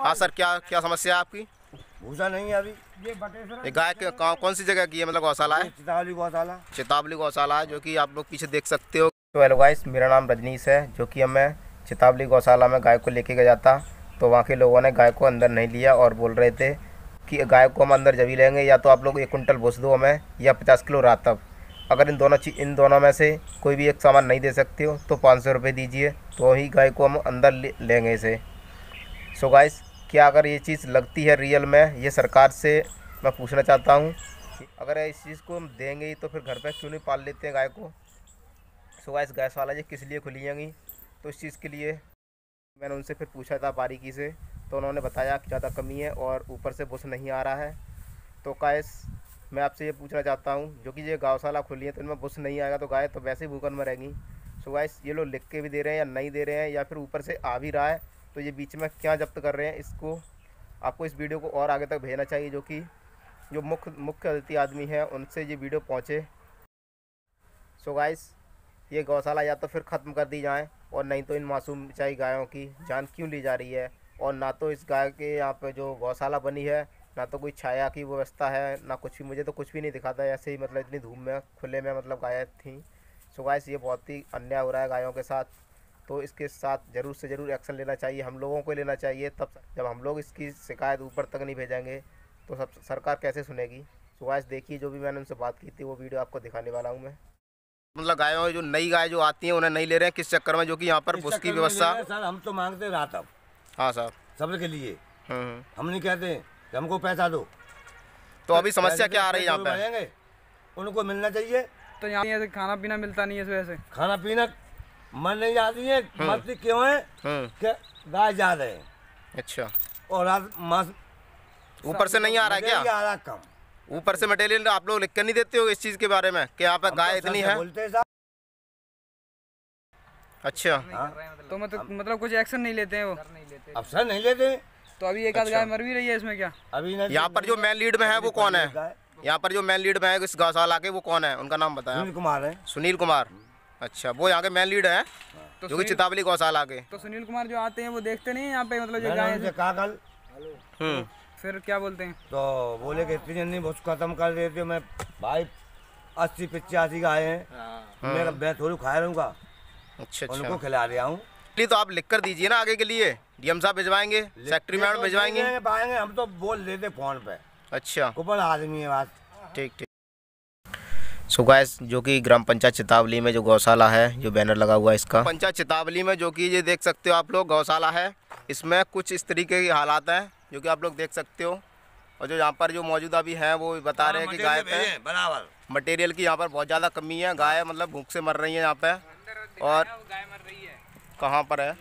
हाँ सर क्या क्या समस्या है आपकी भूसा नहीं है अभी ये गाय के कौन कौन सी जगह की है मतलब गौशाला है चितावली गौशाला चितावली गौशाला है जो कि आप लोग पीछे देख सकते हो तो हेलो गाइस मेरा नाम रजनीश है जो कि हमें चितावली गौशाला में गाय को लेके गया था तो वहाँ के लोगों ने गाय को अंदर नहीं लिया और बोल रहे थे कि गाय को हम अंदर जभी लेंगे या तो आप लोग एक कुंटल भूस दो हमें या पचास किलो रातब अगर इन दोनों इन दोनों में से कोई भी एक सामान नहीं दे सकते हो तो पाँच सौ दीजिए तो ही गाय को हम अंदर लेंगे इसे सो गाइस क्या अगर ये चीज़ लगती है रियल में ये सरकार से मैं पूछना चाहता हूँ अगर इस चीज़ को हम देंगे ही तो फिर घर पे क्यों नहीं पाल लेते हैं गाय को सो गाइस गैस वाला ये किस लिए खुली होंगी तो इस चीज़ के लिए मैंने उनसे फिर पूछा था बारीकी से तो उन्होंने बताया कि ज़्यादा कमी है और ऊपर से बुस नहीं आ रहा है तो गैस मैं आपसे ये पूछना चाहता हूँ जो कि ये गौशाला खुली है तो इनमें बुस नहीं आएगा तो गाय तो वैसे ही भूखन में रहेंगी सो गाइस ये लोग लिख के भी दे रहे हैं या नहीं दे रहे हैं या फिर ऊपर से आ भी रहा है तो ये बीच में क्या जब्त कर रहे हैं इसको आपको इस वीडियो को और आगे तक भेजना चाहिए जो कि जो मुख्य मुख्य अतिथि आदमी हैं उनसे ये वीडियो पहुँचे सो so गाइस ये गौशाला या तो फिर ख़त्म कर दी जाए और नहीं तो इन मासूम चाहिए गायों की जान क्यों ली जा रही है और ना तो इस गाय के यहाँ पे जो गौशाला बनी है ना तो कोई छाया की व्यवस्था है ना कुछ भी मुझे तो कुछ भी नहीं दिखाता ऐसे ही मतलब इतनी धूप में खुले में मतलब गायें थी सो गाइस ये बहुत ही अन्याय हो रहा है गायों के साथ तो इसके साथ ज़रूर से ज़रूर एक्शन लेना चाहिए हम लोगों को लेना चाहिए तब जब हम लोग इसकी शिकायत ऊपर तक नहीं भेजेंगे तो सब सरकार कैसे सुनेगी तो आज देखिए जो भी मैंने उनसे बात की थी वो वीडियो आपको दिखाने वाला हूँ मैं मतलब गायों जो नई गाय जो आती हैं उन्हें नहीं ले रहे हैं किस चक्कर में जो कि यहाँ पर उसकी व्यवस्था सर हम तो मांगते रात अब हाँ सर सबके लिए हम्म, हम्म। हम नहीं कहते कि हमको पैसा दो तो अभी समस्या क्या आ तो रही है यहाँ पे उनको मिलना चाहिए तो यहाँ खाना पीना मिलता नहीं है खाना पीना मन नहीं जाती है हाँ। मरती क्यों है गाय हाँ। जा रहे अच्छा और ऊपर से नहीं आ रहा क्या आ रहा कम ऊपर से मटेरियल आप लोग लिख कर नहीं देते हो इस चीज के बारे में कि आप तो गाय इतनी है अच्छा मतलब- तो मतलब मतलब कुछ एक्शन नहीं लेते हैं वो अफसर नहीं लेते तो अभी एक आध गाय अच्छा। मर भी रही है इसमें क्या अभी यहाँ पर जो मेन लीड में है वो कौन है यहाँ पर जो मेन लीड में है इस गौशाला के वो कौन है उनका नाम बताया सुनील कुमार है सुनील कुमार अच्छा वो यहाँ के मेन लीड है तो जो कि चितावली गौशाल आगे तो सुनील कुमार जो आते हैं वो देखते नहीं यहाँ पे मतलब जो गाय कागल हम्म। फिर क्या बोलते हैं तो बोले कि इतनी जल्दी बहुत खत्म कर देते हो मैं भाई अस्सी पिचासी गाय हैं हाँ। मैं हम्म। मैं थोड़ी खा रहूँगा अच्छा उनको अच्छा। खिला रहा हूँ इसलिए तो आप लिख कर दीजिए ना आगे के लिए डीएम साहब भिजवाएंगे सेक्रेटरी तो मैडम भिजवाएंगे हम तो बोल देते फोन पे अच्छा ऊपर आदमी है बात ठीक ठीक सो गैस जो कि ग्राम पंचायत चितावली में जो गौशाला है जो बैनर लगा हुआ है इसका पंचायत चितावली में जो कि ये देख सकते हो आप लोग गौशाला है इसमें कुछ इस तरीके की हालात हैं जो कि आप लोग देख सकते हो और जो यहाँ पर जो मौजूदा भी हैं वो बता रहे हैं कि गाय पे बराबर मटेरियल की यहाँ पर बहुत ज़्यादा कमी है गाय मतलब भूख से मर रही है यहाँ पे और कहाँ पर है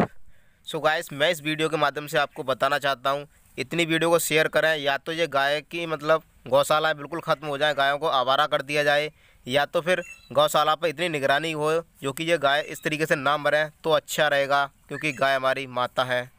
सो so मैं इस वीडियो के माध्यम से आपको बताना चाहता हूँ इतनी वीडियो को शेयर करें या तो ये गाय की मतलब गौशाला बिल्कुल ख़त्म हो जाएँ गायों को आवारा कर दिया जाए या तो फिर गौशाला पर इतनी निगरानी हो जो कि ये गाय इस तरीके से ना मरें तो अच्छा रहेगा क्योंकि गाय हमारी माता है